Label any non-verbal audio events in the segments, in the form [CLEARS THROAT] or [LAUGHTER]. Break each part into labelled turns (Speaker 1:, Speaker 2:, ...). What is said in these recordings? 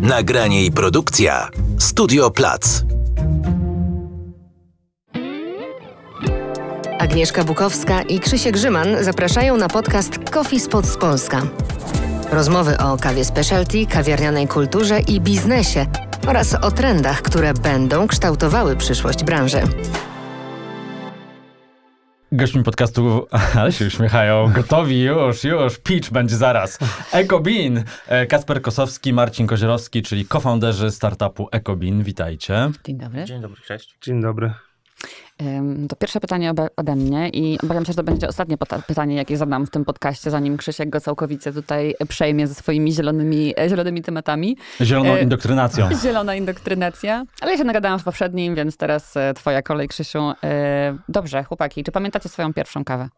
Speaker 1: Nagranie i produkcja Studio Plac.
Speaker 2: Agnieszka Bukowska i Krzysiek Grzyman zapraszają na podcast Coffee z Polska. Rozmowy o kawie specialty, kawiarnianej kulturze i biznesie oraz o trendach, które będą kształtowały przyszłość branży.
Speaker 1: Gośćmi podcastu, [LAUGHS] ale się uśmiechają, gotowi już, już, pitch będzie zaraz. EcoBean, e, Kasper Kosowski, Marcin Kozierowski, czyli cofounderzy startupu EcoBean, witajcie.
Speaker 3: Dzień dobry. Dzień dobry, cześć. Dzień
Speaker 4: dobry.
Speaker 2: To pierwsze pytanie ode mnie i obawiam się, że to będzie ostatnie pytanie, jakie zadam w tym podcaście, zanim Krzysiek go całkowicie tutaj przejmie ze swoimi zielonymi, e, zielonymi tematami. Zieloną e, indoktrynacją. [LAUGHS] Zielona indoktrynacja. Ale ja się nagadałam w poprzednim, więc teraz e, twoja kolej, Krzysiu. Dobrze, chłopaki, czy pamiętacie swoją pierwszą kawę?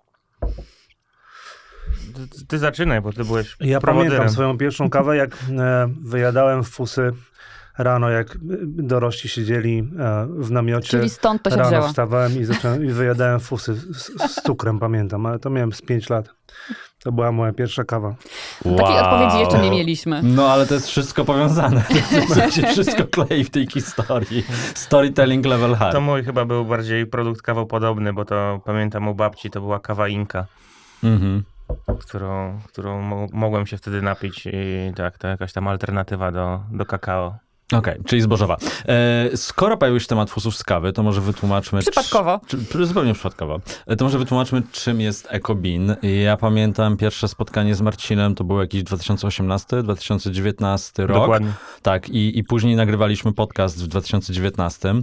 Speaker 3: Ty, zaczynaj, bo ty byłeś Ja pamiętam swoją pierwszą kawę, jak
Speaker 4: wyjadałem w fusy Rano, jak dorośli siedzieli e, w namiocie, Czyli stąd to się rano wzięło. wstawałem i, zacząłem, i [LAUGHS] wyjadałem fusy z, z cukrem, pamiętam, ale to miałem z 5 lat. To była moja pierwsza kawa. Wow. Takiej odpowiedzi jeszcze nie mieliśmy. No ale to jest wszystko powiązane. [LAUGHS] To się wszystko
Speaker 3: klei w tej historii. Storytelling level high. To mój chyba był bardziej produkt kawopodobny, bo to pamiętam u babci to była kawa Inka. Mhm którą, którą mogłem się wtedy napić i tak, to jakaś tam alternatywa do, do kakao. Okej, okay, czyli zbożowa. E, skoro pojawił się temat fusów z kawy, to
Speaker 1: może wytłumaczmy... Przypadkowo. Czy, czy, zupełnie przypadkowo. E, to może wytłumaczmy, czym jest EcoBin. Ja pamiętam pierwsze spotkanie z Marcinem, to był jakiś 2018, 2019 rok. Dokładnie. Tak, i, i później nagrywaliśmy podcast w 2019.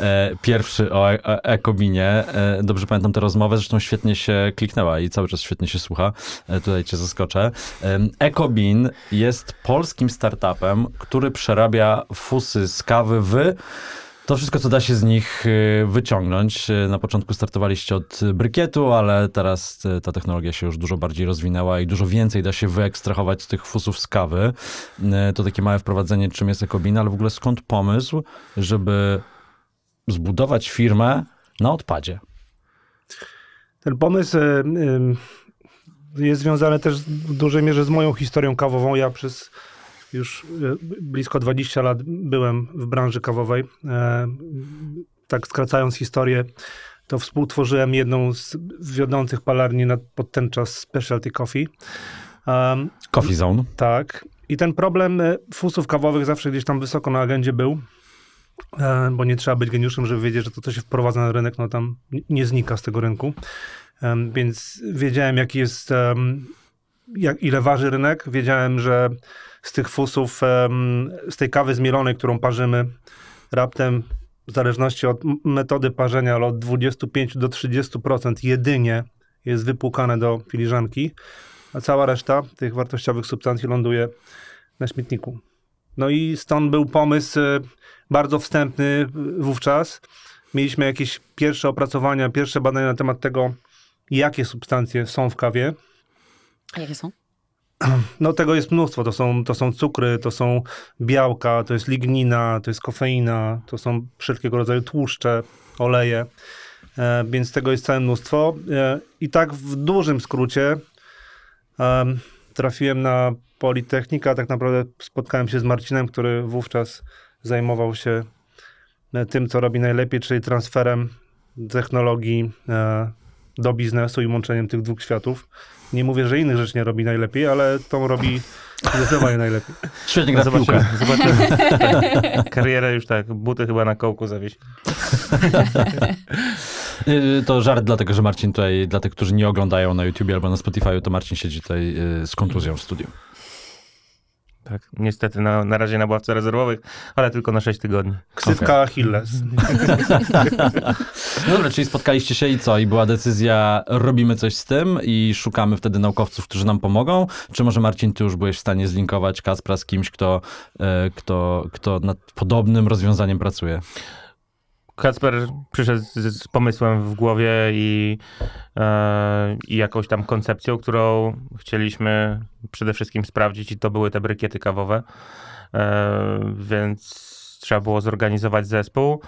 Speaker 1: E, pierwszy o e, e, e dobrze pamiętam tę rozmowę, zresztą świetnie się kliknęła i cały czas świetnie się słucha. E, tutaj cię zaskoczę. E, jest polskim startupem, który przerabia fusy z kawy w to wszystko, co da się z nich y, wyciągnąć. Y, na początku startowaliście od brykietu, ale teraz y, ta technologia się już dużo bardziej rozwinęła i dużo więcej da się wyekstrahować z tych fusów z kawy. To takie małe wprowadzenie, czym jest ekobina, ale w ogóle skąd pomysł, żeby zbudować firmę na odpadzie?
Speaker 4: Ten pomysł jest związany też w dużej mierze z moją historią kawową. Ja przez już e, blisko 20 lat byłem w branży kawowej. E, tak skracając historię, to współtworzyłem jedną z wiodących palarni na, pod ten czas Specialty Coffee. Um, coffee Zone. Tak. I ten problem e, fusów kawowych zawsze gdzieś tam wysoko na agendzie był, bo nie trzeba być geniuszem, żeby wiedzieć, że to, co się wprowadza na rynek, no tam nie znika z tego rynku. Um, więc wiedziałem, jaki jest, um, jak, ile waży rynek. Wiedziałem, że z tych fusów, z tej kawy zmielonej, którą parzymy, raptem w zależności od metody parzenia, ale od 25 do 30% jedynie jest wypłukane do filiżanki, a cała reszta tych wartościowych substancji ląduje na śmietniku. No i stąd był pomysł e, bardzo wstępny e, wówczas. Mieliśmy jakieś pierwsze opracowania, pierwsze badania na temat tego, jakie substancje są w kawie. A jakie są? [CLEARS THROAT] No tego jest mnóstwo. To są, to są cukry, to są białka, to jest lignina, to jest kofeina, to są wszelkiego rodzaju tłuszcze, oleje. E, więc tego jest całe mnóstwo. E, I tak w dużym skrócie e, trafiłem na Politechnika. Tak naprawdę spotkałem się z Marcinem, który wówczas zajmował się e, tym, co robi najlepiej, czyli transferem technologii e, do biznesu i łączeniem tych dwóch światów. Nie mówię, że innych rzeczy nie robi najlepiej, ale tą robi zdecydowanie najlepiej. [LAUGHS] Świetnie gra zobaczymy,
Speaker 1: zobaczymy. [LAUGHS]
Speaker 3: Karierę już
Speaker 4: tak, buty chyba na kołku zawiesi.
Speaker 1: [LAUGHS] Y, to żart dlatego, że Marcin tutaj, dla tych, którzy nie oglądają na YouTube albo na
Speaker 3: Spotify, to Marcin siedzi tutaj y, z kontuzją w studiu. Tak, niestety na, na razie na ławce rezerwowych, ale tylko na 6 tygodni. Ksywka okay. Achilles.
Speaker 4: no [LAUGHS]
Speaker 1: dobra, czyli spotkaliście się i co? I była decyzja, robimy coś z tym i szukamy wtedy naukowców, którzy nam pomogą? Czy może Marcin, ty już byłeś w stanie zlinkować Kaspra z kimś, kto,
Speaker 3: e, kto, kto nad podobnym rozwiązaniem pracuje? Kacper przyszedł z, z, pomysłem w głowie i, yy, i jakąś tam koncepcją, którą chcieliśmy przede wszystkim sprawdzić, i to były te brykiety kawowe. Yy, więc trzeba było zorganizować zespół.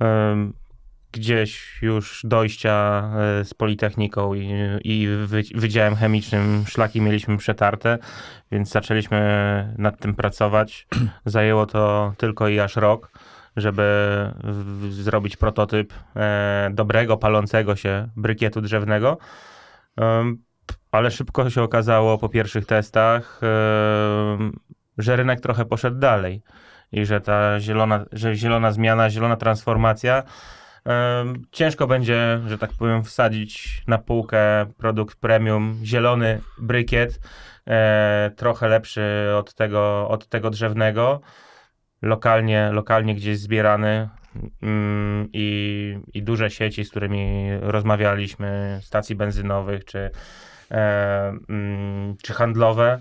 Speaker 3: Yy, gdzieś już dojścia z Politechniką i, i Wydziałem Chemicznym szlaki mieliśmy przetarte, więc zaczęliśmy nad tym pracować. [CLEARS THROAT] Zajęło to tylko i aż rok żeby zrobić prototyp e, dobrego, palącego się brykietu drzewnego. Ale szybko się okazało po pierwszych testach, że rynek trochę poszedł dalej i że ta zielona, że zielona zmiana, zielona transformacja Ciężko będzie, że tak powiem, wsadzić na półkę produkt premium, zielony brykiet, e, trochę lepszy od tego, od tego drzewnego lokalnie, lokalnie gdzieś zbierany mm, i, i duże sieci, z którymi rozmawialiśmy, stacji benzynowych czy, e, mm, czy handlowe,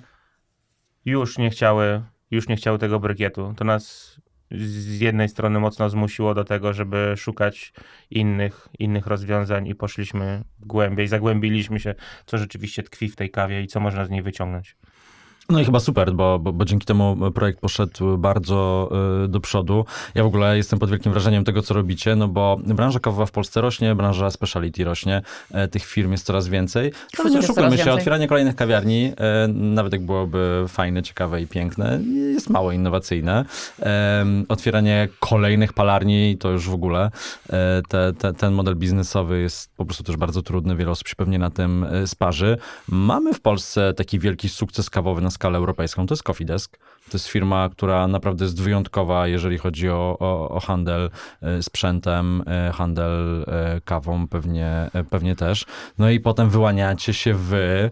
Speaker 3: już nie chciały, już nie chciały tego brygietu. To nas z jednej strony mocno zmusiło do tego, żeby szukać innych, innych rozwiązań i poszliśmy głębiej, zagłębiliśmy się, co rzeczywiście tkwi w tej kawie i co można z niej wyciągnąć.
Speaker 1: No i chyba super, bo, bo, bo, dzięki temu e, projekt poszedł bardzo y, do przodu. Ja w ogóle jestem pod wielkim wrażeniem tego, co robicie, no bo branża kawowa w Polsce rośnie, branża speciality rośnie, e, tych firm jest coraz więcej. No nie oszukujmy się, otwieranie kolejnych kawiarni, e, nawet jak byłoby fajne, ciekawe i piękne, jest mało innowacyjne. E, otwieranie kolejnych palarni to już w ogóle e, te, te, ten model biznesowy jest po prostu też bardzo trudny, wiele osób się pewnie na tym sparzy. Mamy w Polsce taki wielki sukces kawowy na skalę europejską, to jest Coffee Desk. To jest firma, która naprawdę jest wyjątkowa, jeżeli chodzi o, o, o handel e, sprzętem, e, handel e, kawą pewnie, pewnie też. No i potem wyłaniacie się wy,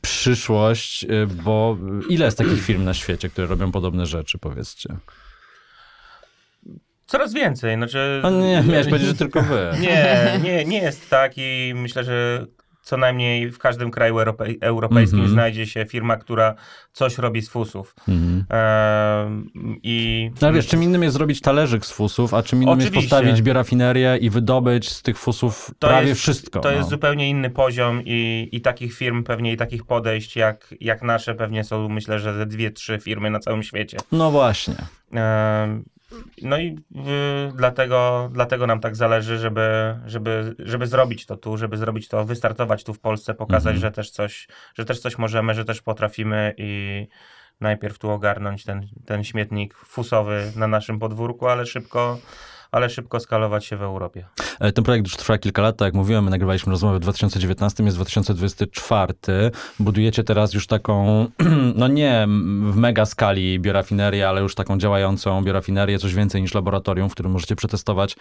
Speaker 1: przyszłość, bo ile jest takich firm na świecie, które robią podobne rzeczy, powiedzcie?
Speaker 3: Coraz więcej. Znaczy... No nie, miałeś powiedzieć, że tylko wy. Nie, nie, nie jest tak i myślę, że co najmniej w każdym kraju europej, europejskim mm -hmm. znajdzie się firma, która coś robi z fusów. Mm -hmm. e, i... No wiesz, czym
Speaker 1: innym jest zrobić talerzyk z fusów, a czym innym Oczywiście. jest postawić
Speaker 3: biorafinerię
Speaker 1: i wydobyć z tych fusów to prawie jest, wszystko. To no. jest
Speaker 3: zupełnie inny poziom i, i takich firm pewnie i takich podejść jak, jak nasze pewnie są myślę, że ze dwie, trzy firmy na całym świecie. No właśnie. E, no i y, dlatego, dlatego nam tak zależy, żeby, żeby, żeby zrobić to tu, żeby zrobić to, wystartować tu w Polsce, pokazać, mhm. że, też coś, że też coś możemy, że też potrafimy i najpierw tu ogarnąć ten, ten śmietnik fusowy na naszym podwórku, ale szybko ale szybko skalować się w Europie.
Speaker 1: E, ten projekt już trwa kilka lat, tak jak mówiłem, my nagrywaliśmy rozmowę w 2019, jest 2024. Budujecie teraz już taką, [CLEARS THROAT] no nie w mega skali biorafinerię, ale już taką działającą biorafinerię, coś więcej niż laboratorium, w którym możecie przetestować e,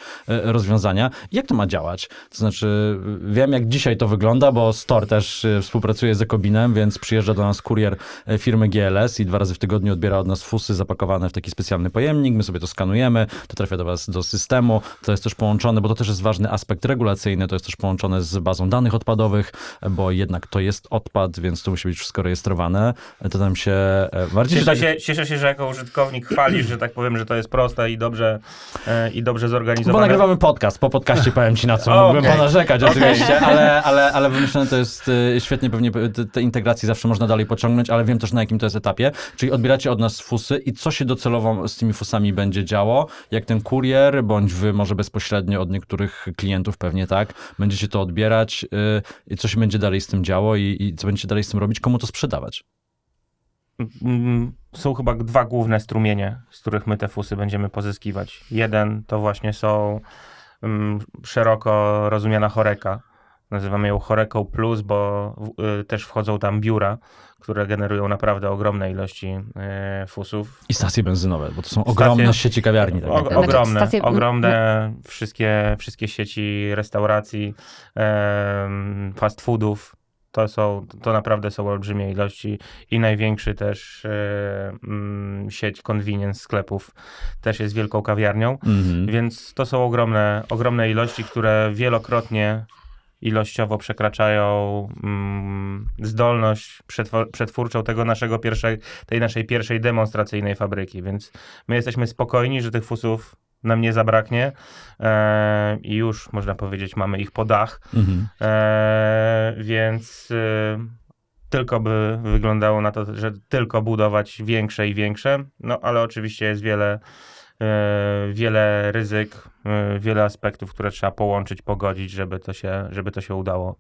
Speaker 1: rozwiązania. Jak to ma działać? To znaczy, e, wiem jak dzisiaj to wygląda, bo Store też współpracuje z Ekobinem, więc przyjeżdża do nas kurier firmy GLS i dwa razy w tygodniu odbiera od nas fusy zapakowane w taki specjalny pojemnik, my sobie to skanujemy, to trafia do was do systemu systemu. To jest też połączone, bo to też jest ważny aspekt regulacyjny, to jest też połączone z bazą danych odpadowych, bo jednak to jest odpad, więc to musi być wszystko rejestrowane. To nam się bardziej... E, cieszę, tak- się,
Speaker 3: cieszę się, że jako użytkownik chwalisz, że tak powiem, że to jest proste i dobrze, e, i dobrze zorganizowane. Bo nagrywamy
Speaker 1: podcast, po podcaście powiem ci na co. [LAUGHS] Mógłbym pan ponarzekać oczywiście, ale, ale, ale wymyślone to jest e, świetnie, pewnie te integracje zawsze można dalej pociągnąć, ale wiem też na jakim to jest etapie. Czyli odbieracie od nas fusy i co się docelowo z tymi fusami będzie działo, jak ten kurier bądź wy może bezpośrednio od niektórych klientów pewnie tak, będziecie to odbierać y, i co się będzie dalej z tym działo i, i co
Speaker 3: będziecie dalej z tym robić, komu to sprzedawać? Mm, są chyba dwa główne strumienie, z których my te fusy będziemy pozyskiwać. Jeden to właśnie są mm, szeroko rozumiana choreka. Nazywamy ją Choreką Plus, bo y, też wchodzą tam biura, które generują naprawdę ogromne ilości e, fusów.
Speaker 1: I stacje benzynowe, bo to są ogromne stacje, sieci kawiarni. Tak o, tak. ogromne, stacje... ogromne
Speaker 3: wszystkie, wszystkie sieci restauracji, e, fast foodów. To, są, to naprawdę są olbrzymie ilości i największy też yy, sieć convenience sklepów też jest wielką kawiarnią, mm -hmm. więc to są ogromne, ogromne ilości, które wielokrotnie ilościowo przekraczają mm, zdolność przetwórczą tego naszego pierwszej, tej naszej pierwszej demonstracyjnej fabryki, więc my jesteśmy spokojni, że tych fusów nam nie zabraknie e, i już można powiedzieć mamy ich po dach, mhm. e, więc e, tylko by wyglądało na to, że tylko budować większe i większe, no ale oczywiście jest wiele, e, wiele ryzyk, E, wiele aspektów, które trzeba połączyć, pogodzić, żeby to się, żeby to się udało.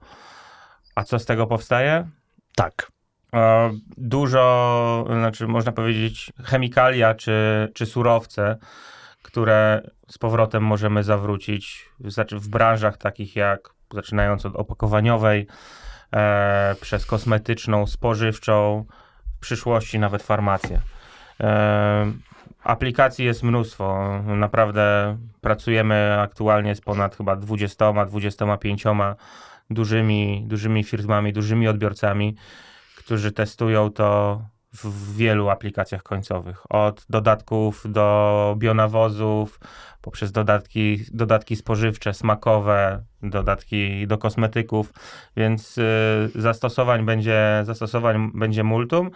Speaker 3: A co z tego powstaje? Tak. E, dużo, znaczy można powiedzieć, chemikalia czy, czy surowce, które z powrotem możemy zawrócić znaczy w branżach takich jak zaczynając od opakowaniowej, e, przez kosmetyczną, spożywczą, w przyszłości nawet farmację. E, Aplikacji jest mnóstwo. Naprawdę pracujemy aktualnie z ponad chyba 20-25 dużymi, dużymi firmami, dużymi odbiorcami, którzy testują to w wielu aplikacjach końcowych. Od dodatków do bionawozów, poprzez dodatki, dodatki spożywcze, smakowe, dodatki do kosmetyków, więc yy, zastosowań, będzie, zastosowań będzie multum.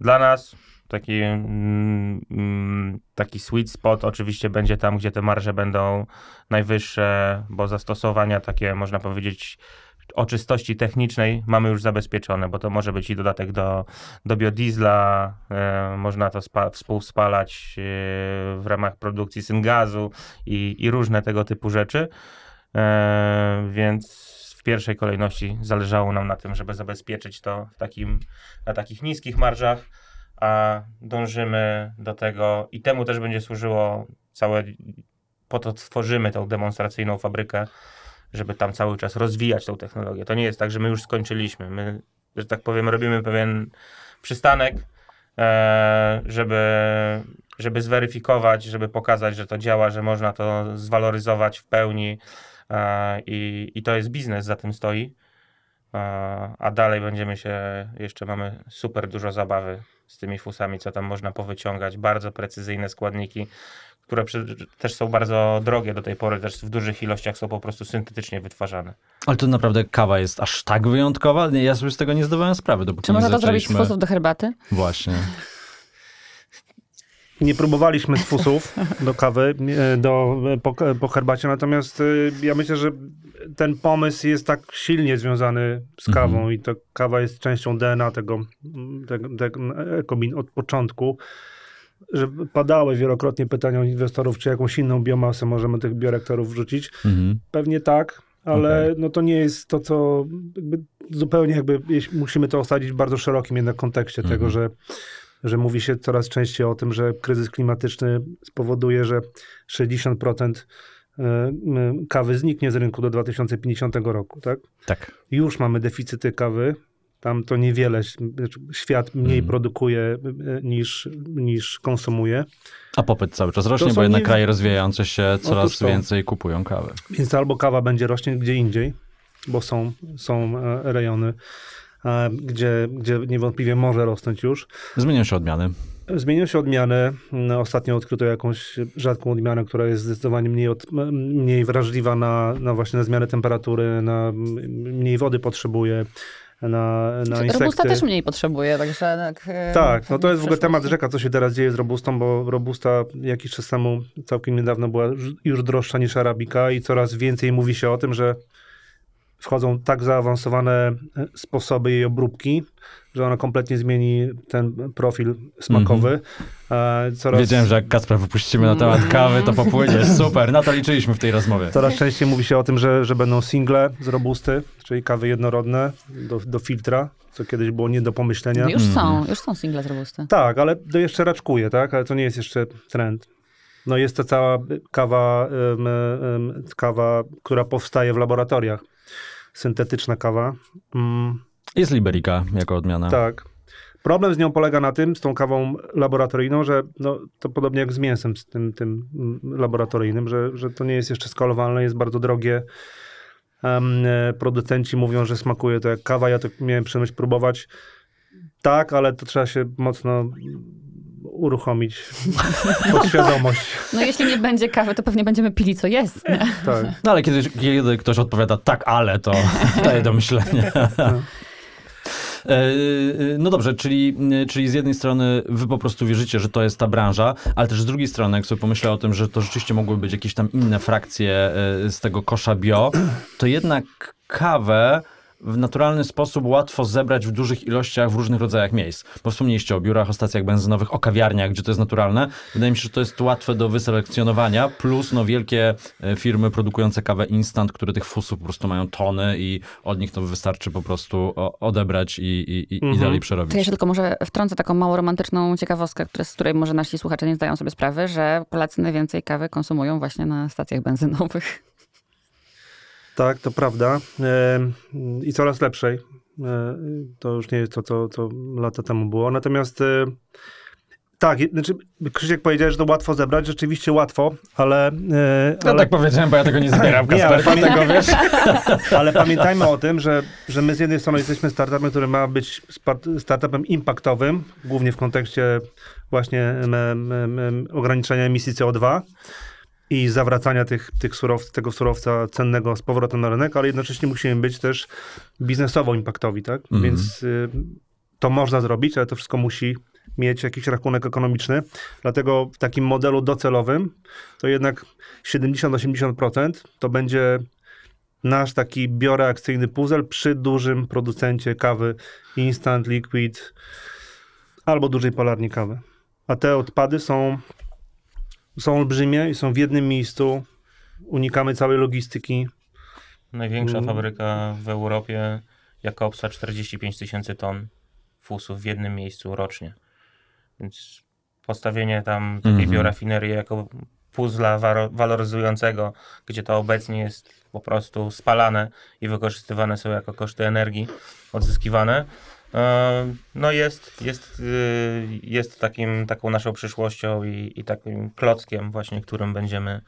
Speaker 3: Dla nas Taki, mm, mm, taki sweet spot oczywiście będzie tam, gdzie te marże będą najwyższe, bo zastosowania takie, można powiedzieć, o czystości technicznej mamy już zabezpieczone, bo to może być i dodatek do, do biodiesla, e, można to spa, współspalać y, w ramach produkcji syngazu i, i różne tego typu rzeczy. E, więc w pierwszej kolejności zależało nam na tym, żeby zabezpieczyć to w takim, na takich niskich marżach a dążymy do tego i temu też będzie służyło całe, po to tworzymy tą demonstracyjną fabrykę, żeby tam cały czas rozwijać tą technologię. To nie jest tak, że my już skończyliśmy. My, że tak powiem, robimy pewien przystanek, e, żeby, żeby zweryfikować, żeby pokazać, że to działa, że można to zwaloryzować w pełni e, i, i to jest biznes, za tym stoi a dalej będziemy się, jeszcze mamy super dużo zabawy z tymi fusami, co tam można powyciągać, bardzo precyzyjne składniki, które też są bardzo drogie do tej pory, też w dużych ilościach są po prostu syntetycznie wytwarzane.
Speaker 1: Ale to naprawdę kawa jest aż tak wyjątkowa? Ja sobie z tego nie zdawałem
Speaker 4: sprawy, dopóki Czy można to zrobić
Speaker 2: z fusów do herbaty?
Speaker 1: Właśnie.
Speaker 4: Nie próbowaliśmy z fusów do kawy, e, do, e, po, e, po herbacie, natomiast ja myślę, że ten pomysł jest tak silnie związany z mhm. kawą mhm. i to kawa jest częścią DNA tego, tego, tego Ekobin od początku, że padały wielokrotnie pytania od inwestorów, czy jakąś inną biomasę możemy tych biorektorów wrzucić. Mhm. Pewnie tak, ale okay. no to nie jest to, co jakby zupełnie jakby musimy to osadzić w bardzo szerokim jednak kontekście mhm. tego, że że mówi się coraz częściej o tym, że kryzys klimatyczny spowoduje, że 60% e, kawy zniknie z rynku do 2050 roku, tak? Tak. Już mamy deficyty kawy, tam to niewiele, znaczy świat mniej mm. produkuje e, niż, niż konsumuje.
Speaker 1: A popyt cały czas rośnie, bo jednak nie... kraje rozwijające się coraz więcej kupują kawy.
Speaker 4: Więc albo kawa będzie rośnie gdzie indziej, bo są, są e, rejony E, gdzie, gdzie niewątpliwie może rosnąć już.
Speaker 1: Zmienią się odmiany.
Speaker 4: Zmienią się odmiany. No, ostatnio odkryto jakąś rzadką odmianę, która jest zdecydowanie mniej, od, mniej wrażliwa na, na właśnie na zmianę temperatury, na mniej wody potrzebuje na, na znaczy, Robusta też
Speaker 2: mniej potrzebuje, także... E, tak, e, tak no to jest w ogóle temat
Speaker 4: rzeka, co się teraz dzieje z robustą, bo robusta jakiś czas temu, całkiem niedawno była już droższa niż arabika i coraz więcej mówi się o tym, że wchodzą tak zaawansowane e, sposoby jej obróbki, że ona kompletnie zmieni ten profil smakowy. Mm -hmm. Coraz... Wiedziałem, że
Speaker 1: jak Kacper wypuścimy na temat mm. kawy, to popłynie. Super, na to liczyliśmy w tej rozmowie. Coraz częściej
Speaker 4: mówi się o tym, że, że będą single z robusty, czyli kawy jednorodne do, do filtra, co kiedyś było nie do pomyślenia. Już są, mm
Speaker 2: już są single z robusty. Tak,
Speaker 4: ale to jeszcze raczkuje, tak? Ale to nie jest jeszcze trend. No jest to cała kawa, um, um, kawa, która powstaje w laboratoriach syntetyczna kawa. Mm.
Speaker 1: Jest Liberica jako odmiana.
Speaker 4: Tak. Problem z nią polega na tym, z tą kawą laboratoryjną, że no, to podobnie jak z mięsem z tym, tym mm, laboratoryjnym, że, że to nie jest jeszcze skalowalne, jest bardzo drogie. Um, producenci mówią, że smakuje to jak kawa. Ja to miałem przyjemność próbować. Tak, ale to trzeba się mocno uruchomić podświadomość. [LAUGHS]
Speaker 2: No jeśli nie będzie kawy, to pewnie będziemy pili co jest. Nie?
Speaker 4: Tak. No ale kiedy,
Speaker 1: kiedy ktoś odpowiada tak, ale, to [LAUGHS] daje do myślenia. No. [LAUGHS] E, e, no. dobrze, czyli, czyli z jednej strony wy po prostu wierzycie, że to jest ta branża, ale też z drugiej strony, jak sobie pomyślę o tym, że to rzeczywiście mogły być jakieś tam inne frakcje e, z tego kosza bio, to jednak kawę w naturalny sposób łatwo zebrać w dużych ilościach w różnych rodzajach miejsc. Bo wspomnieliście o biurach, o stacjach benzynowych, o kawiarniach, gdzie to jest naturalne. Wydaje mi się, że to jest łatwe do wyselekcjonowania, plus no, wielkie e, firmy produkujące kawę instant, które tych fusów po prostu mają tony i od nich to wystarczy po prostu odebrać i, i,
Speaker 4: i, mhm. i dalej przerobić. To ja się
Speaker 2: tylko może wtrącę taką mało romantyczną ciekawostkę, z której może nasi słuchacze nie zdają sobie sprawy, że Polacy najwięcej kawy konsumują właśnie na stacjach benzynowych.
Speaker 4: Tak, to prawda. E, I coraz lepszej. E, to już nie jest to, co, co lata temu było. Natomiast e, tak, znaczy Krzysiek powiedział, że to łatwo zebrać. Rzeczywiście łatwo, ale... No ale... tak powiedziałem, bo ja tego nie zbieram, [CLEARS THROAT] nie, ale, pamię... wiesz. [CLEARS THROAT] ale pamiętajmy o tym, że, że my z jednej strony jesteśmy startupem, który ma być startupem impactowym, głównie w kontekście właśnie m, ograniczenia emisji CO2, i zawracania tych, tych surowc, tego surowca cennego z powrotem na rynek, ale jednocześnie musimy być też biznesowo impaktowi, tak? Mhm. Więc y, to można zrobić, ale to wszystko musi mieć jakiś rachunek ekonomiczny. Dlatego w takim modelu docelowym to jednak 70-80% to będzie nasz taki bioreakcyjny puzzle przy dużym producencie kawy instant, liquid albo dużej polarni kawy. A te odpady są są olbrzymie i są w jednym miejscu. Unikamy całej logistyki.
Speaker 3: Największa mm. fabryka w Europie, jako obsa 45 tysięcy ton fusów w jednym miejscu rocznie. Więc postawienie tam takiej mm -hmm. biorafinerii jako puzla waloryzującego, gdzie to obecnie jest po prostu spalane i wykorzystywane są jako koszty energii odzyskiwane, no jest, jest, y, jest takim, taką naszą przyszłością i, i takim klockiem właśnie, którym będziemy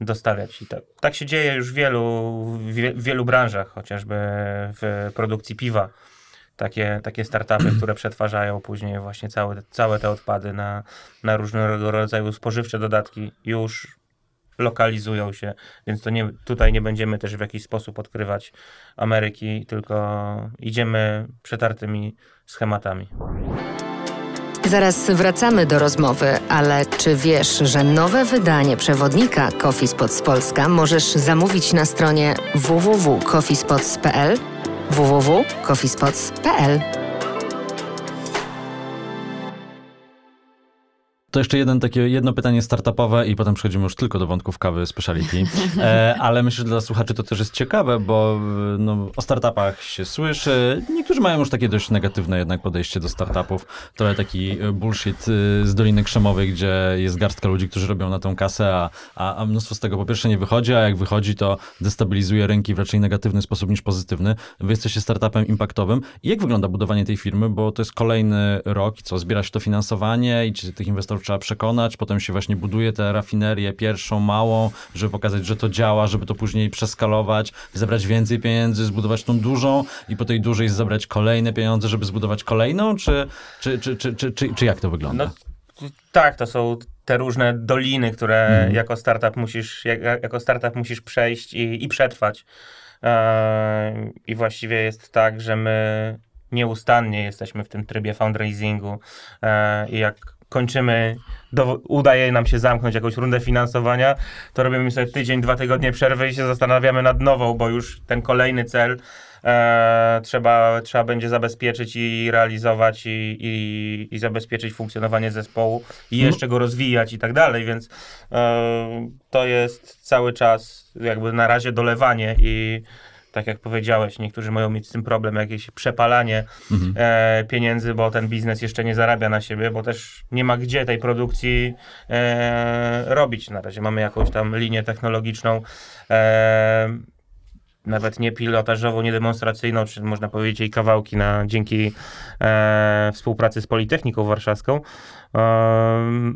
Speaker 3: dostawiać. I tak, tak się dzieje już w wielu, w wielu branżach, chociażby w produkcji piwa. Takie, takie startupy, [CLEARS THROAT] które przetwarzają później właśnie całe, całe te odpady na, na różnego rodzaju spożywcze dodatki już lokalizują się, więc to nie, tutaj nie będziemy też w jakiś sposób odkrywać Ameryki, tylko idziemy przetartymi schematami.
Speaker 2: Zaraz wracamy do rozmowy, ale czy wiesz, że nowe wydanie przewodnika Coffee Spots Polska możesz zamówić na stronie www.coffeespots.pl www.coffeespots.pl
Speaker 1: To jeszcze jeden, takie, jedno pytanie startupowe i potem przechodzimy już tylko do wątków kawy speciality. E, ale myślę, że dla słuchaczy to też jest ciekawe, bo e, no, o startupach się słyszy. Niektórzy mają już takie dość negatywne jednak podejście do startupów. Trochę taki e, bullshit e, z Doliny Krzemowej, gdzie jest garstka ludzi, którzy robią na tą kasę, a, a, mnóstwo z tego po pierwsze nie wychodzi, a jak wychodzi, to destabilizuje rynki w raczej negatywny sposób niż pozytywny. Wy jesteście startupem impaktowym. jak wygląda budowanie tej firmy? Bo to jest kolejny rok, co zbiera się to finansowanie i czy tych inwestorów trzeba przekonać, potem się właśnie buduje tę rafinerię pierwszą, małą, żeby pokazać, że to działa, żeby to później przeskalować, zebrać więcej pieniędzy, zbudować tą dużą i po tej dużej zebrać kolejne pieniądze, żeby zbudować kolejną, czy, czy, czy, czy, czy, czy, czy jak to wygląda?
Speaker 3: No, tak, to są te różne doliny, które mhm. jako startup musisz, jako startup musisz przejść i, i przetrwać. Eee, I właściwie jest tak, że my nieustannie jesteśmy w tym trybie fundraisingu eee, i jak kończymy, do, udaje nam się zamknąć jakąś rundę finansowania, to robimy sobie tydzień, dwa tygodnie przerwy i się zastanawiamy nad nową, bo już ten kolejny cel e, trzeba, trzeba będzie zabezpieczyć i realizować i, i, i zabezpieczyć funkcjonowanie zespołu i mhm. jeszcze go rozwijać i tak dalej, więc e, to jest cały czas jakby na razie dolewanie i tak jak powiedziałeś, niektórzy mają mieć z tym problem, jakieś przepalanie mhm. e, pieniędzy, bo ten biznes jeszcze nie zarabia na siebie, bo też nie ma gdzie tej produkcji e, robić. Na razie mamy jakąś tam linię technologiczną. E, nawet nie pilotażową, nie demonstracyjną, czy można powiedzieć jej kawałki na, dzięki e, współpracy z Politechniką Warszawską. E,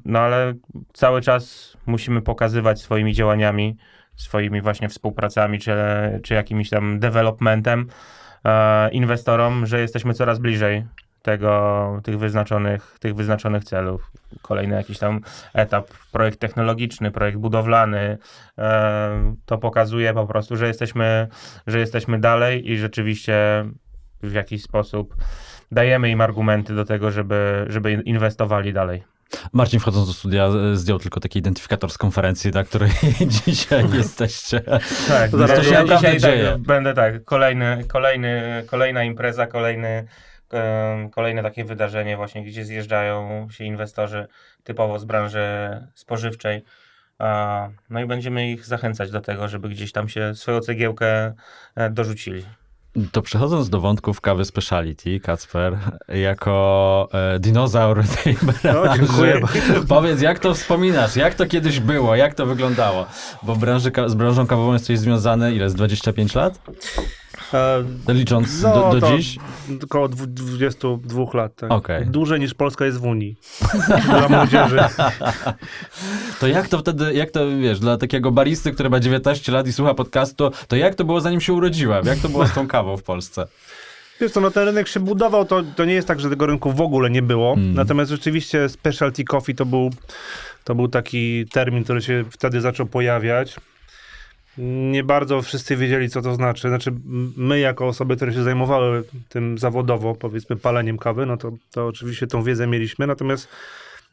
Speaker 3: no ale cały czas musimy pokazywać swoimi działaniami, swoimi właśnie współpracami czy, czy jakimś tam developmentem e, inwestorom, że jesteśmy coraz bliżej tego, tych, wyznaczonych, tych wyznaczonych celów. Kolejny jakiś tam etap, projekt technologiczny, projekt budowlany, e, to pokazuje po prostu, że jesteśmy, że jesteśmy dalej i rzeczywiście w jakiś sposób dajemy im argumenty do tego, żeby, żeby inwestowali dalej.
Speaker 1: Marcin wchodząc do studia e, zdjął tylko taki identyfikator z konferencji, na której [LAUGHS] dzisiaj mhm. jesteście. Tak, to to się dzisiaj dzieje.
Speaker 3: Tak, będę tak, kolejny, kolejny, kolejna impreza, kolejny, kolejne takie wydarzenie właśnie, gdzie zjeżdżają się inwestorzy typowo z branży spożywczej. No i będziemy ich zachęcać do tego, żeby gdzieś tam się swoją cegiełkę e, dorzucili.
Speaker 1: To przechodząc do wątków kawy speciality, Kacper, jako e, dinozaur tej no, branży, no, powiedz, jak to wspominasz? Jak to kiedyś było? Jak to wyglądało? Bo branży, z branżą kawową jesteś związany ile? Z 25 lat? E, Licząc no, do, do dziś?
Speaker 4: Około 22 lat. Tak. Okay. Dłużej niż Polska jest w Unii. [LAUGHS] dla młodzieży.
Speaker 1: To jak to wtedy, jak to wiesz, dla takiego baristy, który ma 19 lat i słucha podcastu, to jak to było zanim się urodziłem? Jak to było z tą kawą w Polsce?
Speaker 4: Wiesz co, no ten rynek się budował, to, to nie jest tak, że tego rynku w ogóle nie było. Mm. Natomiast rzeczywiście specialty coffee to był, to był taki termin, który się wtedy zaczął pojawiać nie bardzo wszyscy wiedzieli, co to znaczy. Znaczy, my, jako osoby, które się zajmowały tym zawodowo, powiedzmy, paleniem kawy, no to, to oczywiście tą wiedzę mieliśmy, natomiast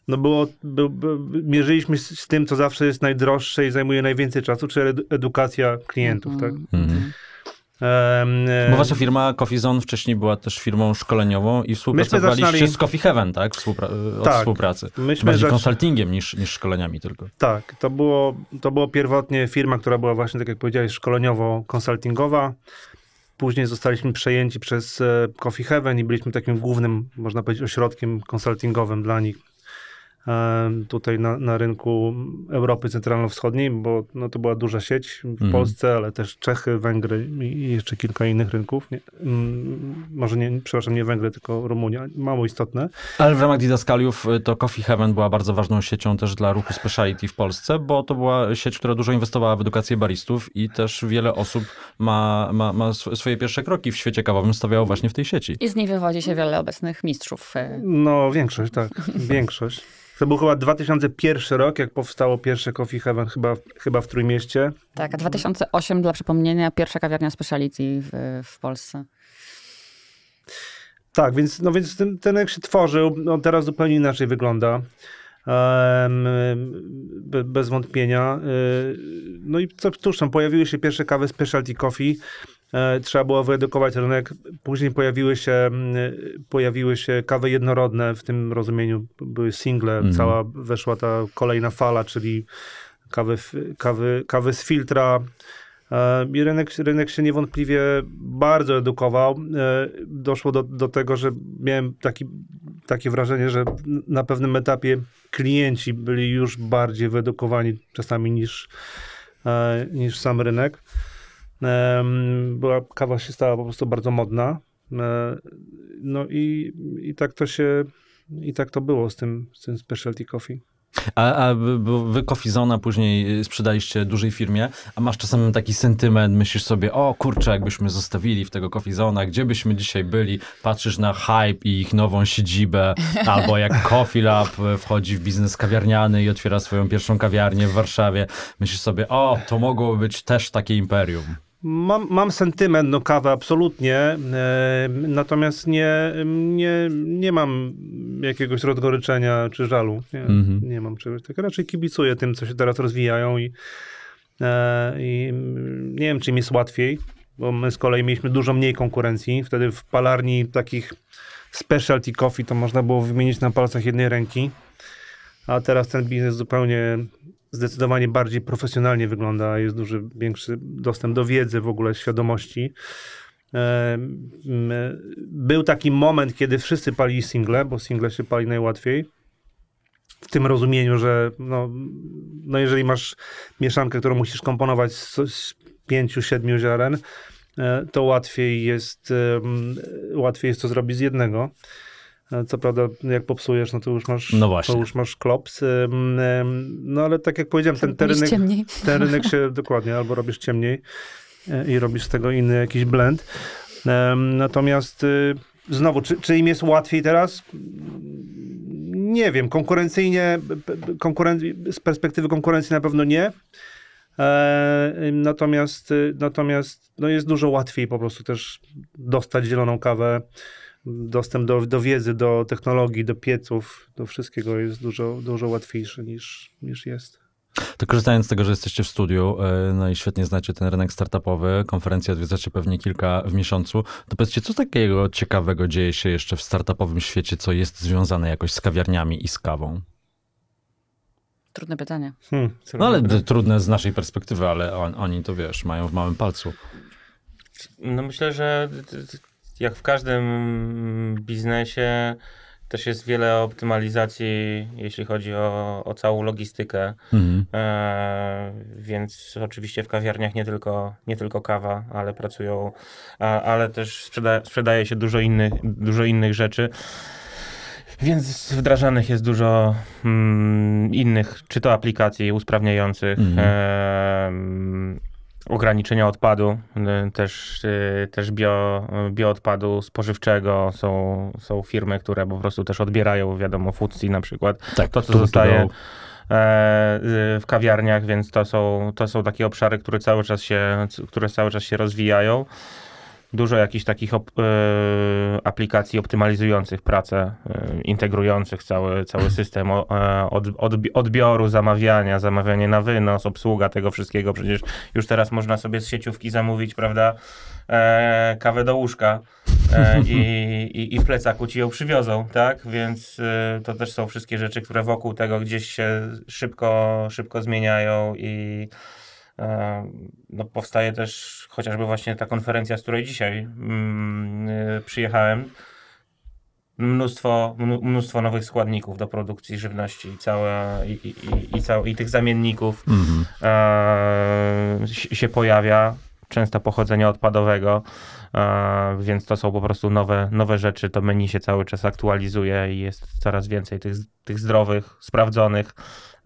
Speaker 4: no było, by, by, mierzyliśmy z, tym, co zawsze jest najdroższe i zajmuje najwięcej czasu, czyli edukacja klientów, mm -hmm. tak? Mm -hmm. Bo wasza
Speaker 1: firma Coffee Zone wcześniej była też firmą szkoleniową i współpracowaliście zaczynali... z Coffee Heaven, tak? Współpra... E, od tak. współpracy. Myśmy Bardziej konsultingiem niż, niż szkoleniami tylko.
Speaker 4: Tak, to było, to było pierwotnie firma, która była właśnie, tak jak powiedziałeś, szkoleniowo-konsultingowa. Później zostaliśmy przejęci przez e, Coffee Heaven i byliśmy takim głównym, można powiedzieć, ośrodkiem konsultingowym dla nich tutaj na, na rynku Europy Centralno-Wschodniej, bo no, to była duża sieć w mhm. Polsce, ale też Czechy, Węgry i jeszcze kilka innych rynków. Nie, mm, może nie, przepraszam, nie Węgry, tylko Rumunia. Mało istotne.
Speaker 1: Ale w ramach Didaskaliów y, to Coffee Heaven była bardzo ważną siecią też dla ruchu speciality w Polsce, bo to była sieć, która dużo inwestowała w edukację baristów i też wiele osób ma, ma, ma swoje pierwsze kroki w świecie kawowym stawiało właśnie w tej sieci.
Speaker 2: I z niej wywodzi się wiele obecnych mistrzów.
Speaker 4: Y. No większość, tak. [LAUGHS] Większość. To był chyba 2001 rok, jak powstało pierwsze Coffee Heaven, chyba, chyba w Trójmieście.
Speaker 2: Tak, a 2008 dla przypomnienia pierwsza kawiarnia speciality w, w Polsce.
Speaker 4: Tak, więc, no więc ten, ten jak się tworzył, on no teraz zupełnie inaczej wygląda. Be, bez wątpienia. Y, no i co, cóż tam, pojawiły się pierwsze kawy Specialty Coffee. E, trzeba było wyedukować rynek. Później pojawiły się, mm, pojawiły się kawy jednorodne, w tym rozumieniu były single, mhm. cała weszła ta kolejna fala, czyli kawy, kawy, kawy z filtra. E, I rynek, rynek się niewątpliwie bardzo edukował. E, doszło do, do tego, że miałem taki, takie wrażenie, że na pewnym etapie klienci byli już bardziej wyedukowani czasami niż, niż sam rynek. Była, kawa się stała po prostu bardzo modna. E, no i, i tak to się, i tak to było z tym, z tym specialty coffee.
Speaker 1: A, a wy Coffee Zona później sprzedaliście dużej firmie, a masz czasem taki sentyment, myślisz sobie, o kurczę, jakbyśmy zostawili w tego Coffee Zona, gdzie byśmy dzisiaj byli? Patrzysz na hype i ich nową siedzibę, [LAUGHS] albo jak Coffee Lab wchodzi w biznes kawiarniany i otwiera swoją pierwszą kawiarnię w Warszawie. Myślisz sobie, o, to mogło być też takie imperium.
Speaker 4: Mam, mam sentyment do no, kawy absolutnie, e, natomiast nie, nie, nie mam jakiegoś rozgoryczenia czy żalu. Nie, mm -hmm. nie mam czegoś takiego. Raczej kibicuję tym, co się teraz rozwijają i, e, i nie wiem, czy mi jest łatwiej, bo my z kolei mieliśmy dużo mniej konkurencji. Wtedy w palarni takich specialty coffee to można było wymienić na palcach jednej ręki, a teraz ten biznes zupełnie zdecydowanie bardziej profesjonalnie wygląda, jest duży, większy dostęp do wiedzy, w ogóle świadomości. E, e, był taki moment, kiedy wszyscy pali single, bo single się pali najłatwiej. W tym rozumieniu, że no, no jeżeli masz mieszankę, którą musisz komponować z, z pięciu, siedmiu ziaren, e, to łatwiej jest, łatwiej jest to zrobić z jednego. Co prawda, jak popsujesz, no to już masz, no to już masz klops. No ale tak jak powiedziałem, ten, ten rynek, [LAUGHS] ten rynek się dokładnie, albo robisz ciemniej y, i robisz z tego inny jakiś blend. Natomiast y, znowu, czy, czy im jest łatwiej teraz? Nie wiem, konkurencyjnie, konkuren... z perspektywy konkurencji na pewno nie. E, natomiast, y, natomiast no jest dużo łatwiej po prostu też dostać zieloną kawę dostęp do, do wiedzy, do technologii, do pieców, do wszystkiego jest dużo, dużo łatwiejszy niż, niż jest.
Speaker 1: To korzystając z tego, że jesteście w studiu, e, no i świetnie znacie ten rynek startupowy, konferencje odwiedzacie pewnie kilka w miesiącu, to powiedzcie, co takiego ciekawego dzieje się jeszcze w startupowym świecie, co jest związane jakoś z kawiarniami i z kawą?
Speaker 2: Trudne pytanie.
Speaker 3: Hmm, no ale pytanie.
Speaker 1: trudne z naszej perspektywy, ale on, oni to wiesz, mają w małym palcu.
Speaker 3: No myślę, że jak w każdym biznesie, też jest wiele optymalizacji, jeśli chodzi o, o całą logistykę. Mhm. E, więc oczywiście w kawiarniach nie tylko, nie tylko kawa, ale pracują, a, ale też sprzeda sprzedaje się dużo innych, dużo innych rzeczy. Więc wdrażanych jest dużo mm, innych, czy to aplikacji usprawniających. Mhm. E, ograniczenia odpadu, y, też, y, też bio, bioodpadu spożywczego. Są, są firmy, które po prostu też odbierają, wiadomo, futsi na przykład. Tak, to, co zostaje e, y, w kawiarniach, więc to są, to są takie obszary, które cały czas się, które cały czas się rozwijają dużo jakichś takich op e, aplikacji optymalizujących pracę, e, integrujących cały, cały [CLEARS THROAT] system e, od, odbioru, zamawiania, zamawianie na wynos, obsługa tego wszystkiego. Przecież już teraz można sobie z sieciówki zamówić, prawda, kawę do łóżka [LAUGHS] i, i, i w plecaku ci ją przywiozą, tak? Więc to też są wszystkie rzeczy, które wokół tego gdzieś się szybko, szybko zmieniają i E, no, powstaje też chociażby właśnie ta konferencja, z której dzisiaj mm, e, przyjechałem. Mnóstwo, mnóstwo nowych składników do produkcji żywności i, całe, i, i, i, i, cał, i tych zamienników mhm. E, się pojawia często pochodzenia odpadowego, e, więc to są po prostu nowe, nowe rzeczy. To menu się cały czas aktualizuje i jest coraz więcej tych, tych zdrowych, sprawdzonych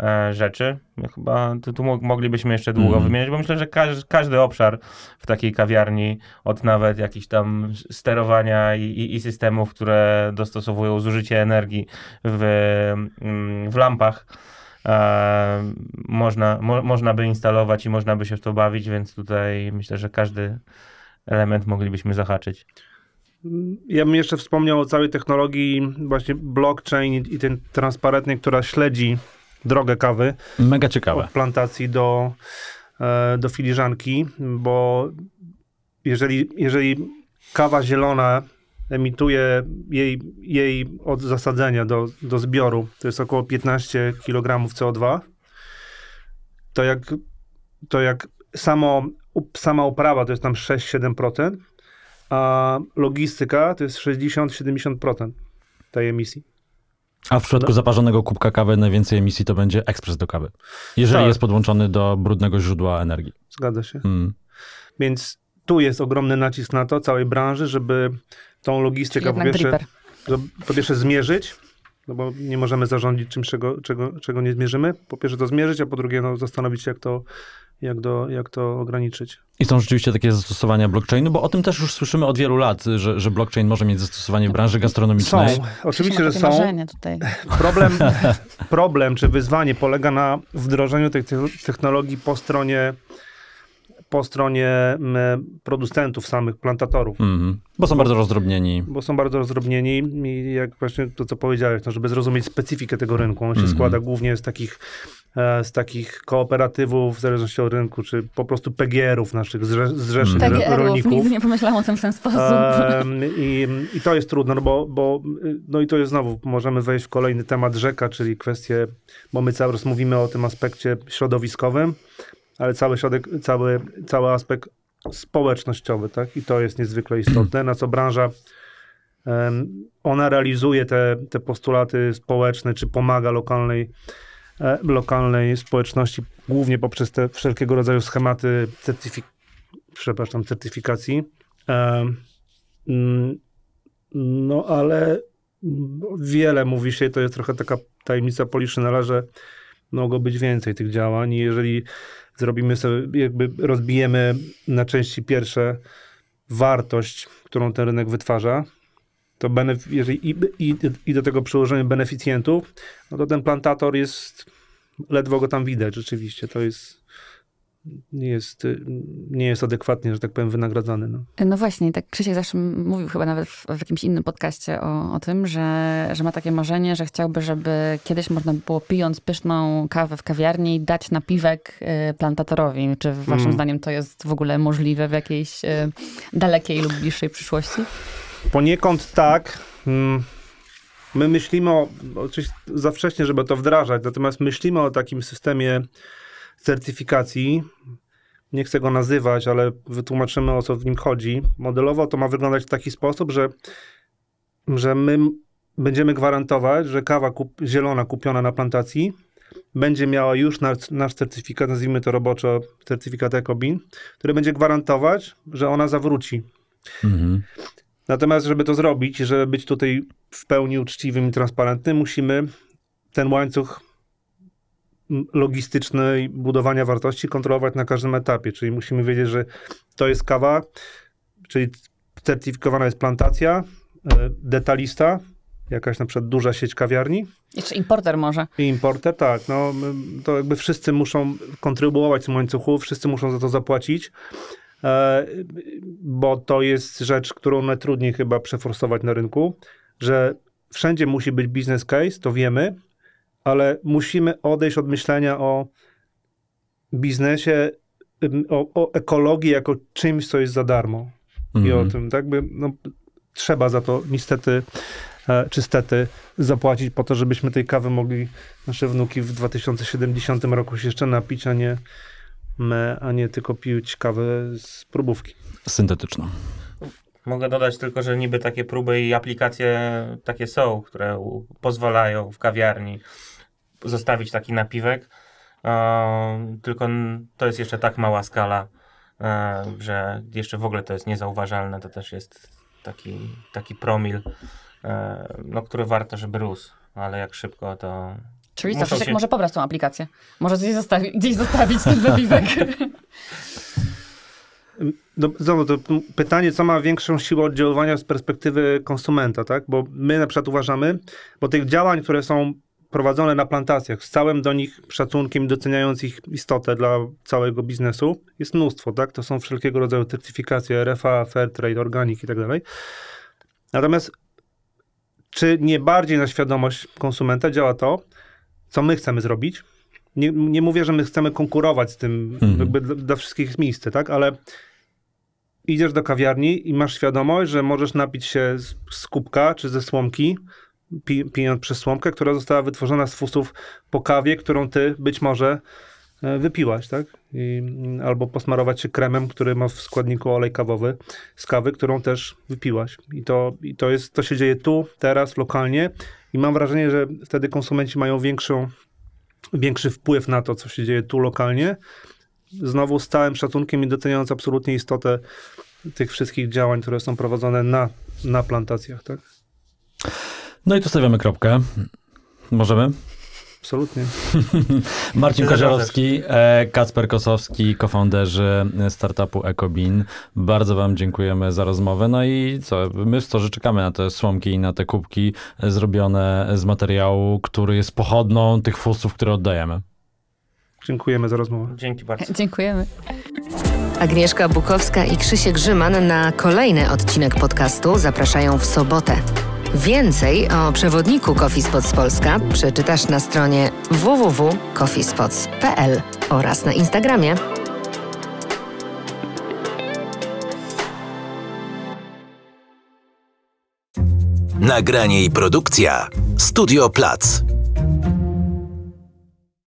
Speaker 3: e, rzeczy. Chyba tu, moglibyśmy jeszcze długo mm. wymieniać, bo myślę, że każ, każdy obszar w takiej kawiarni, od nawet jakichś tam sterowania i, i, i systemów, które dostosowują zużycie energii w, mm, w lampach, E, można, mo, można by instalować i można by się w to bawić, więc tutaj myślę, że każdy element moglibyśmy zahaczyć.
Speaker 4: Ja bym jeszcze wspomniał o całej technologii właśnie blockchain i ten transparentnie, która śledzi drogę kawy. Mega ciekawe. Od plantacji do, e, do filiżanki, bo jeżeli, jeżeli kawa zielona emituje jej, jej od zasadzenia do, do zbioru, to jest około 15 kg CO2, to jak, to jak samo, sama oprawa to jest tam 6-7%, a logistyka to jest 60-70% tej emisji.
Speaker 1: A w przypadku tak. zaparzonego kubka kawy najwięcej emisji to będzie ekspres do kawy, jeżeli tak. jest podłączony do brudnego źródła energii.
Speaker 4: Zgadza się. Mm. Więc tu jest ogromny nacisk na to całej branży, żeby tą logistykę po pierwsze, no, po pierwsze zmierzyć, no bo nie możemy zarządzić czymś, czego, czego, czego nie zmierzymy. Po pierwsze to zmierzyć, a po drugie no, zastanowić się, jak to, jak, do, jak to ograniczyć.
Speaker 1: I są rzeczywiście takie zastosowania blockchainu, bo o tym też już słyszymy od wielu lat, że, że blockchain może mieć zastosowanie w branży gastronomicznej. Są,
Speaker 4: oczywiście, że są. Problem, [LAUGHS] problem czy wyzwanie polega na wdrożeniu tych technologii po stronie po stronie producentów samych, plantatorów. Mm, bo są bo, bardzo rozdrobnieni. Bo są bardzo rozdrobnieni i jak właśnie to, co powiedziałeś, no, żeby zrozumieć specyfikę tego rynku, on się mm -hmm. składa głównie z takich e, z takich kooperatywów, w zależności od rynku, czy po prostu PGR-ów naszych zrzeszeń mm. PGR-ów, rolników. Nigdy nie pomyślałam o tym w ten sposób. i, I to jest trudne, no bo, bo no i to jest znowu, możemy wejść w kolejny temat rzeka, czyli kwestie, bo my cały czas mówimy o tym aspekcie środowiskowym, ale cały środek, cały, cały aspekt społecznościowy, tak? I to jest niezwykle istotne, na co branża ona realizuje te, te postulaty społeczne, czy pomaga lokalnej, e, lokalnej społeczności, głównie poprzez te wszelkiego rodzaju schematy certyfik przepraszam, certyfikacji. Mm, no ale wiele mówi się, to jest trochę taka tajemnica Poliszynela, że mogło być więcej tych działań. I jeżeli zrobimy sobie, jakby rozbijemy na części pierwsze wartość, którą ten rynek wytwarza, to benef- jeżeli i, i, i do tego przyłożymy beneficjentów, no to ten plantator jest, ledwo go tam widać rzeczywiście, to jest nie jest, y, nie jest adekwatnie, że tak powiem, wynagradzany. No,
Speaker 2: no właśnie, tak Krzysiek zawsze mówił chyba nawet w, w jakimś innym podcaście o, o tym, że, że ma takie marzenie, że chciałby, żeby kiedyś można było pijąc pyszną kawę w kawiarni dać napiwek y, plantatorowi. Czy waszym mm. zdaniem to jest w ogóle możliwe w jakiejś y, dalekiej lub bliższej przyszłości?
Speaker 4: Poniekąd tak. Mm. My myślimy o, oczywiście za wcześnie, żeby to wdrażać, natomiast myślimy o takim systemie certyfikacji. Nie chcę go nazywać, ale wytłumaczymy o co w nim chodzi. Modelowo to ma wyglądać w taki sposób, że, że my będziemy gwarantować, że kawa kup zielona kupiona na plantacji będzie miała już nasz, nasz certyfikat, nazwijmy to roboczo certyfikat EcoBin, który będzie gwarantować, że ona zawróci. Mhm. Natomiast, żeby to zrobić, żeby być tutaj w pełni uczciwym i transparentnym, musimy ten łańcuch logistycznej budowania wartości kontrolować na każdym etapie. Czyli musimy wiedzieć, że to jest kawa, czyli certyfikowana jest plantacja, e, detalista, jakaś na przykład duża sieć kawiarni. Jeszcze importer może. I importer, tak. No, to jakby wszyscy muszą kontrybuować w tym łańcuchu, wszyscy muszą za to zapłacić, e, bo to jest rzecz, którą najtrudniej chyba przeforsować na rynku, że wszędzie musi być business case, to wiemy, ale musimy odejść od myślenia o biznesie, o, o ekologii jako czymś, co jest za darmo. I o mhm. tym, tak by, no, trzeba za to niestety e, czy stety zapłacić po to, żebyśmy tej kawy mogli nasze wnuki w 2070 roku się jeszcze napić, a nie, my, a nie tylko pić kawę z próbówki.
Speaker 1: Syntetyczną.
Speaker 3: Mogę dodać tylko, że niby takie próby i aplikacje takie są, które pozwalają w kawiarni zostawić taki napiwek. E, tylko to jest jeszcze tak mała skala, e, że jeszcze w ogóle to jest niezauważalne. To też jest taki, taki promil, e, no, który warto, żeby rósł, ale jak szybko to. Czyli Staszek się... może
Speaker 2: pobrać tą aplikację. Może gdzieś, zostawi, gdzieś zostawić ten napiwek. [LAUGHS]
Speaker 3: No,
Speaker 4: znowu to pytanie, co ma większą siłę oddziaływania z perspektywy konsumenta, tak? Bo my na przykład uważamy, bo tych działań, które są prowadzone na plantacjach z całym do nich szacunkiem, doceniając ich istotę dla całego biznesu, jest mnóstwo, tak? To są wszelkiego rodzaju certyfikacje RFA, Fairtrade, Organic i tak dalej. Natomiast czy nie bardziej na świadomość konsumenta działa to, co my chcemy zrobić? Nie, nie mówię, że my chcemy konkurować z tym, mhm. jakby dla, wszystkich wszystkich miejsce, tak? Ale idziesz do kawiarni i masz świadomość, że możesz napić się z, z kubka czy ze słomki, pijąc przesłomkę, która została wytworzona z fusów po kawie, którą ty być może e, wypiłaś, tak? I, albo posmarować się kremem, który ma w składniku olej kawowy z kawy, którą też wypiłaś. I to, i to, jest, to się dzieje tu, teraz, lokalnie i mam wrażenie, że wtedy konsumenci mają większą, większy wpływ na to, co się dzieje tu, lokalnie. Znowu całym szacunkiem i doceniając absolutnie istotę tych wszystkich działań, które są prowadzone na, na plantacjach, tak?
Speaker 1: No i tu stawiamy kropkę. Możemy?
Speaker 4: Absolutnie. [LAUGHS] Marcin Koziorowski,
Speaker 1: e, Kacper Kosowski, cofounderzy startupu EcoBin. Bardzo Wam dziękujemy za rozmowę. No i co, my w że czekamy na te słomki i na te kubki zrobione z materiału, który jest pochodną tych fustów, które oddajemy.
Speaker 4: Dziękujemy za rozmowę. Dzięki
Speaker 2: bardzo. [LAUGHS] Dziękujemy. Agnieszka Bukowska i Krzysiek Grzyman na kolejny odcinek podcastu zapraszają w sobotę. Więcej o przewodniku Coffee Spots Polska przeczytasz na stronie www.coffeespots.pl oraz na Instagramie.
Speaker 3: Nagranie i
Speaker 1: produkcja Studio Plac.